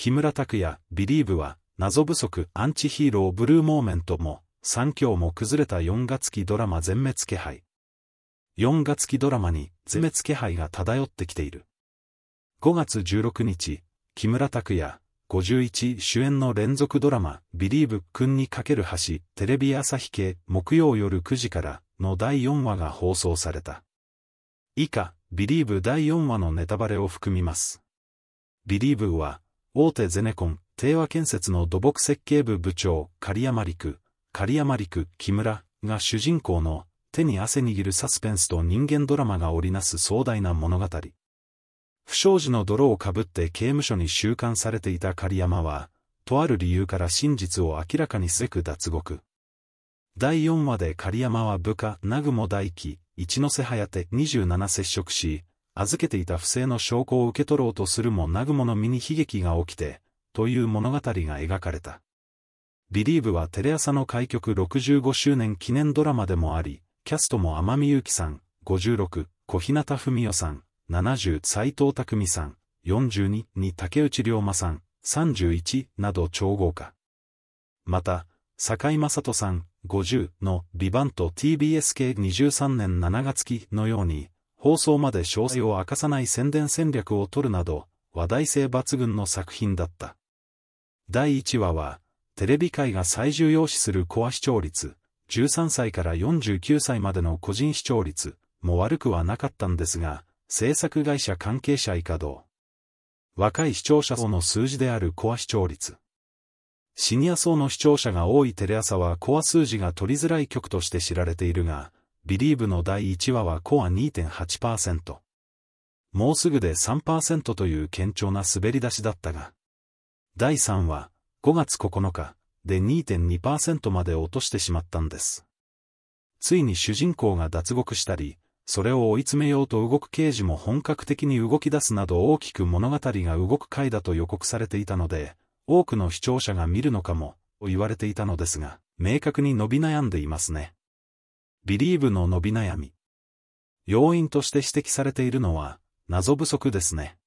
木村拓哉、ビリーブは、謎不足、アンチヒーローブルーモーメントも、3強も崩れた4月期ドラマ全滅気配。4月期ドラマに全滅気配が漂ってきている。5月16日、木村拓哉、51主演の連続ドラマ、ビリーブ君にかける橋、テレビ朝日系、木曜夜9時からの第4話が放送された。以下、ビリーブ第4話のネタバレを含みます。ビリーブは、大手ゼネコン、帝和建設の土木設計部部長、狩山陸、狩山陸、木村が主人公の手に汗握るサスペンスと人間ドラマが織りなす壮大な物語。不祥事の泥をかぶって刑務所に収監されていた狩山は、とある理由から真実を明らかにべく脱獄。第4話で狩山は部下、南雲大輝、一ノ瀬隼人27接触し、預けていた不正の証拠を受け取ろうとするも南雲の身に悲劇が起きて、という物語が描かれた。ビリーブはテレ朝の開局65周年記念ドラマでもあり、キャストも天海祐希さん、56、小日向文世さん、70、斎藤匠さん、42に竹内涼真さん、31など超豪華。また、坂井雅人さん、50のビバント TBS 系23年7月期のように、放送まで詳細を明かさない宣伝戦略を取るなど、話題性抜群の作品だった。第1話は、テレビ界が最重要視するコア視聴率、13歳から49歳までの個人視聴率、も悪くはなかったんですが、制作会社関係者以下同。若い視聴者層の数字であるコア視聴率。シニア層の視聴者が多いテレ朝はコア数字が取りづらい曲として知られているが、ビリーブの第1話はコア2.8%。もうすぐで3%という堅調な滑り出しだったが、第3話、5月9日で2.2%まで落としてしまったんです。ついに主人公が脱獄したり、それを追い詰めようと動く刑事も本格的に動き出すなど大きく物語が動く回だと予告されていたので、多くの視聴者が見るのかも、と言われていたのですが、明確に伸び悩んでいますね。ビリーブの伸び悩み。要因として指摘されているのは、謎不足ですね。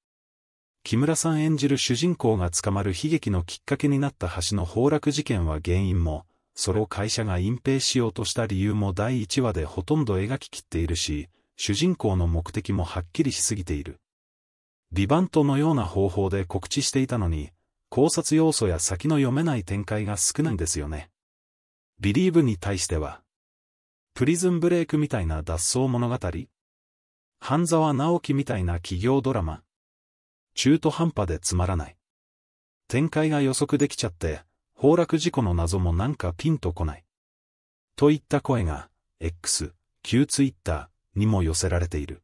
木村さん演じる主人公が捕まる悲劇のきっかけになった橋の崩落事件は原因も、それを会社が隠蔽しようとした理由も第1話でほとんど描ききっているし、主人公の目的もはっきりしすぎている。ビバントのような方法で告知していたのに、考察要素や先の読めない展開が少ないんですよね。ビリーブに対しては、プリズンブレイクみたいな脱走物語半沢直樹みたいな企業ドラマ中途半端でつまらない。展開が予測できちゃって、崩落事故の謎もなんかピンとこない。といった声が、X、旧ツイッターにも寄せられている。